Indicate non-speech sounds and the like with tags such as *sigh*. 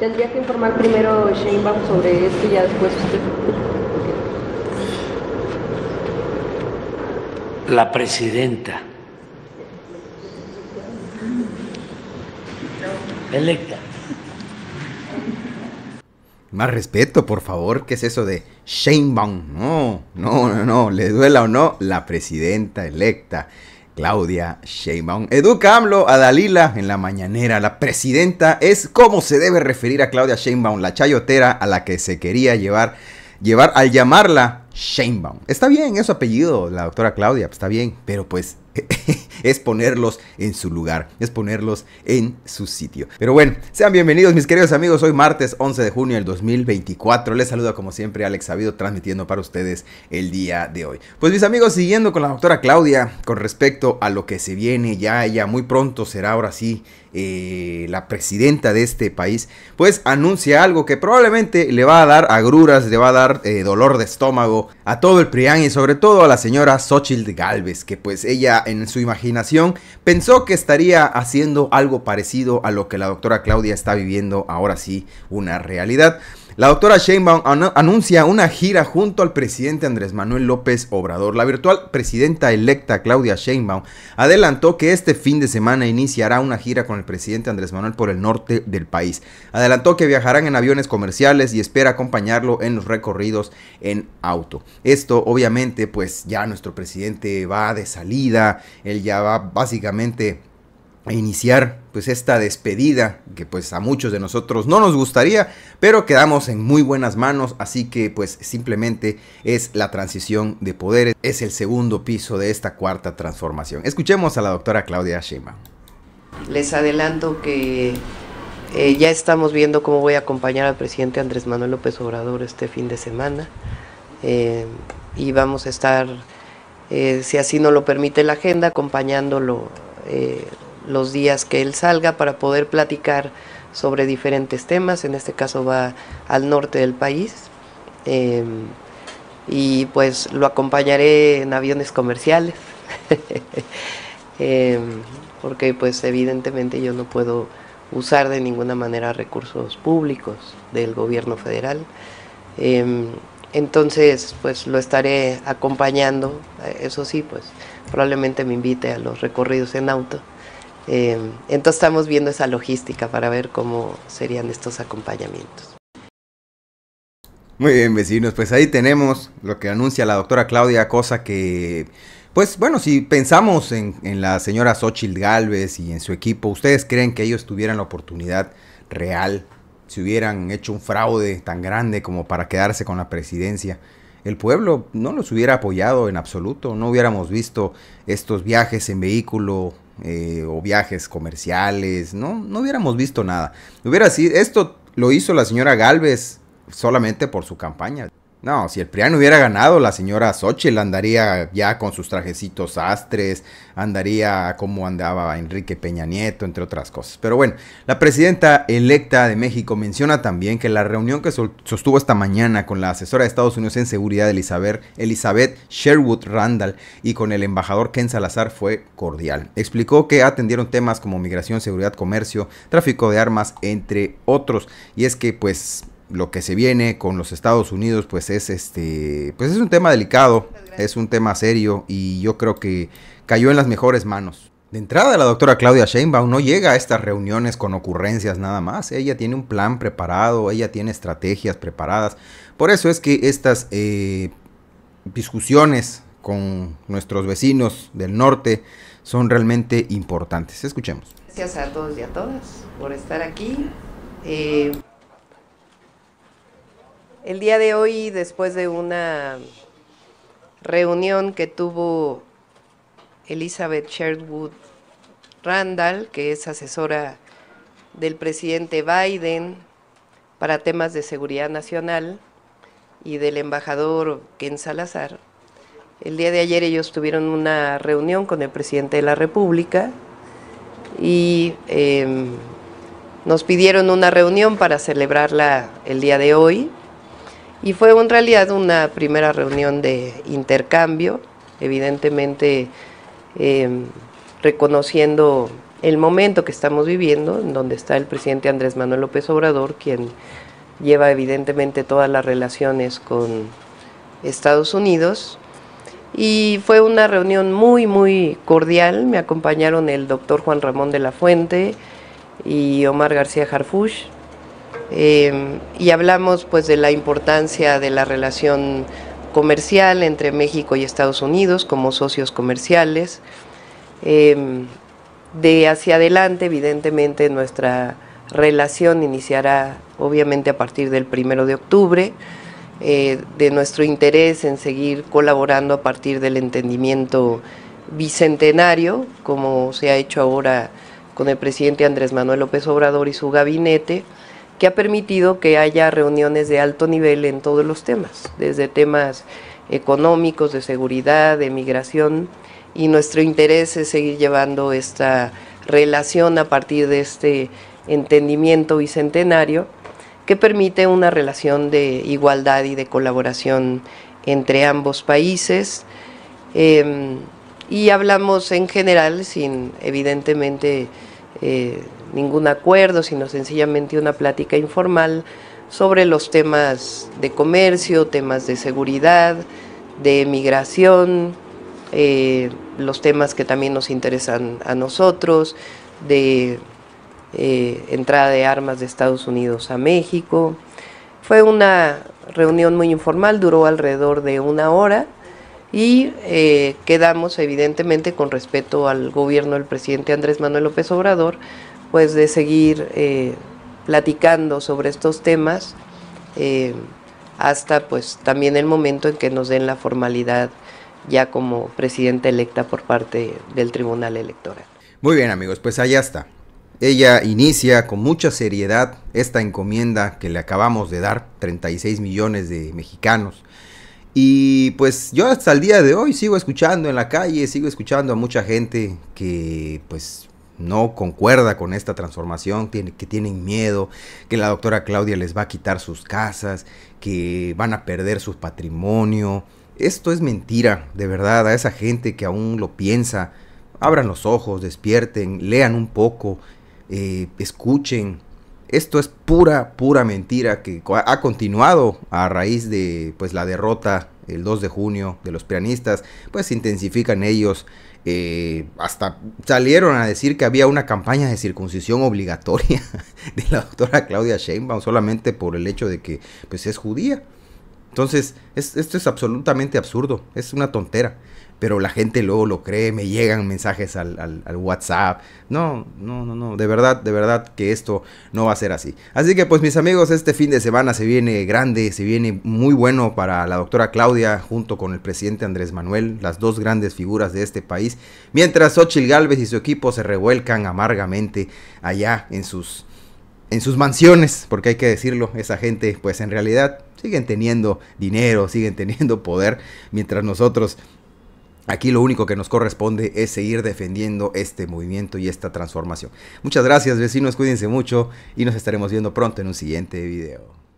Tendría que informar primero Sheinbaum sobre esto y ya después usted. La presidenta electa. Más respeto, por favor, ¿qué es eso de Sheinbaum? No, no, no, no, le duela o no, la presidenta electa. Claudia Sheinbaum. Educa a Dalila en la mañanera. La presidenta es como se debe referir a Claudia Sheinbaum, la chayotera a la que se quería llevar, llevar al llamarla Sheinbaum. Está bien, es apellido, la doctora Claudia, está bien, pero pues *laughs* es ponerlos en su lugar, es ponerlos en su sitio. Pero bueno, sean bienvenidos mis queridos amigos, hoy martes 11 de junio del 2024, les saluda como siempre Alex Sabido transmitiendo para ustedes el día de hoy. Pues mis amigos, siguiendo con la doctora Claudia con respecto a lo que se viene ya, ya muy pronto será ahora sí eh, la presidenta de este país, pues anuncia algo que probablemente le va a dar agruras, le va a dar eh, dolor de estómago, a todo el PRIAN y sobre todo a la señora Xochitl Galvez, que pues ella en su imaginación pensó que estaría haciendo algo parecido a lo que la doctora Claudia está viviendo ahora sí, una realidad. La doctora Sheinbaum anuncia una gira junto al presidente Andrés Manuel López Obrador. La virtual presidenta electa Claudia Sheinbaum adelantó que este fin de semana iniciará una gira con el presidente Andrés Manuel por el norte del país. Adelantó que viajarán en aviones comerciales y espera acompañarlo en los recorridos en auto. Esto obviamente pues ya nuestro presidente va de salida, él ya va básicamente a e iniciar pues esta despedida que pues a muchos de nosotros no nos gustaría, pero quedamos en muy buenas manos, así que pues simplemente es la transición de poderes, es el segundo piso de esta cuarta transformación. Escuchemos a la doctora Claudia Sheinbaum. Les adelanto que eh, ya estamos viendo cómo voy a acompañar al presidente Andrés Manuel López Obrador este fin de semana eh, y vamos a estar, eh, si así no lo permite la agenda, acompañándolo los días que él salga para poder platicar sobre diferentes temas. En este caso va al norte del país. Em, y pues lo acompañaré en aviones comerciales. *laughs* Em, porque pues evidentemente yo no puedo usar de ninguna manera recursos públicos del gobierno federal. Em, entonces, pues lo estaré acompañando, eso sí, pues probablemente me invite a los recorridos en auto. Em, entonces estamos viendo esa logística para ver cómo serían estos acompañamientos. Muy bien, vecinos, pues ahí tenemos lo que anuncia la doctora Claudia, cosa que, pues bueno, si pensamos en, en la señora Xochitl Galvez y en su equipo, ¿ustedes creen que ellos tuvieran la oportunidad real si hubieran hecho un fraude tan grande como para quedarse con la presidencia? el pueblo no los hubiera apoyado en absoluto, no hubiéramos visto estos viajes en vehículo eh, o viajes comerciales, ¿no? No hubiéramos visto nada. Hubiera sido, esto lo hizo la señora Galvez solamente por su campaña. No, si el Priano hubiera ganado, la señora Xochitl andaría ya con sus trajecitos astres, andaría como andaba Enrique Peña Nieto, entre otras cosas. Pero bueno, la presidenta electa de México menciona también que la reunión que sostuvo esta mañana con la asesora de Estados Unidos en seguridad Elizabeth, Elizabeth Sherwood Randall y con el embajador Ken Salazar fue cordial. Explicó que atendieron temas como migración, seguridad, comercio, tráfico de armas, entre otros. Y es que pues lo que se viene con los Estados Unidos, pues es este, pues es un tema delicado, es un tema serio y yo creo que cayó en las mejores manos. De entrada, la doctora Claudia Sheinbaum no llega a estas reuniones con ocurrencias nada más. Ella tiene un plan preparado, ella tiene estrategias preparadas. Por eso es que estas eh, discusiones con nuestros vecinos del norte son realmente importantes. Escuchemos. Gracias a todos y a todas por estar aquí. Eh, el día de hoy, después de una reunión que tuvo Elizabeth Sherwood Randall, que es asesora del presidente Biden para temas de seguridad nacional, y del embajador Ken Salazar, el día de ayer ellos tuvieron una reunión con el presidente de la República y em, nos pidieron una reunión para celebrarla el día de hoy. Y fue en realidad una primera reunión de intercambio, evidentemente em, reconociendo el momento que estamos viviendo, en donde está el presidente Andrés Manuel López Obrador, quien lleva evidentemente todas las relaciones con Estados Unidos. Y fue una reunión muy, muy cordial. Me acompañaron el doctor Juan Ramón de la Fuente y Omar García Jarfush. Em, y hablamos pues de la importancia de la relación comercial entre México y Estados Unidos como socios comerciales. Em, de hacia adelante, evidentemente, nuestra relación iniciará obviamente a partir del primero de octubre, eh, de nuestro interés en seguir colaborando a partir del entendimiento bicentenario, como se ha hecho ahora con el presidente Andrés Manuel López Obrador y su gabinete que ha permitido que haya reuniones de alto nivel en todos los temas, desde temas económicos, de seguridad, de migración, y nuestro interés es seguir llevando esta relación a partir de este entendimiento bicentenario que permite una relación de igualdad y de colaboración entre ambos países. Em, y hablamos en general, sin evidentemente eh, ningún acuerdo, sino sencillamente una plática informal sobre los temas de comercio, temas de seguridad, de migración, eh, los temas que también nos interesan a nosotros, de eh, entrada de armas de Estados Unidos a México. Fue una reunión muy informal, duró alrededor de una hora y eh, quedamos evidentemente con respeto al gobierno del presidente Andrés Manuel López Obrador pues de seguir eh, platicando sobre estos temas eh, hasta pues también el momento en que nos den la formalidad ya como presidenta electa por parte del Tribunal Electoral. Muy bien amigos, pues allá está. Ella inicia con mucha seriedad esta encomienda que le acabamos de dar, 36 millones de mexicanos. Y pues yo hasta el día de hoy sigo escuchando en la calle, sigo escuchando a mucha gente que pues no concuerda con esta transformación, que tienen miedo, que la doctora Claudia les va a quitar sus casas, que van a perder su patrimonio. Esto es mentira, de verdad, a esa gente que aún lo piensa. Abran los ojos, despierten, lean un poco, eh, escuchen. Esto es pura, pura mentira que ha continuado a raíz de pues, la derrota el 2 de junio de los pianistas, pues se intensifican ellos. Eh, hasta salieron a decir que había una campaña de circuncisión obligatoria *laughs* de la doctora Claudia Sheinbaum solamente por el hecho de que pues es judía. Entonces, esto es absolutamente absurdo, es una tontera pero la gente luego lo cree, me llegan mensajes al, WhatsApp. No, no, no, no, de verdad, de verdad que esto no va a ser así. Así que pues mis amigos, este fin de semana se viene grande, se viene muy bueno para la doctora Claudia junto con el presidente Andrés Manuel, las dos grandes figuras de este país, mientras Ochil Galvez y su equipo se revuelcan amargamente allá en sus en sus mansiones, porque hay que decirlo, esa gente pues en realidad siguen teniendo dinero, siguen teniendo poder, mientras nosotros Aquí lo único que nos corresponde es seguir defendiendo este movimiento y esta transformación. Muchas gracias vecinos, cuídense mucho y nos estaremos viendo pronto en un siguiente video.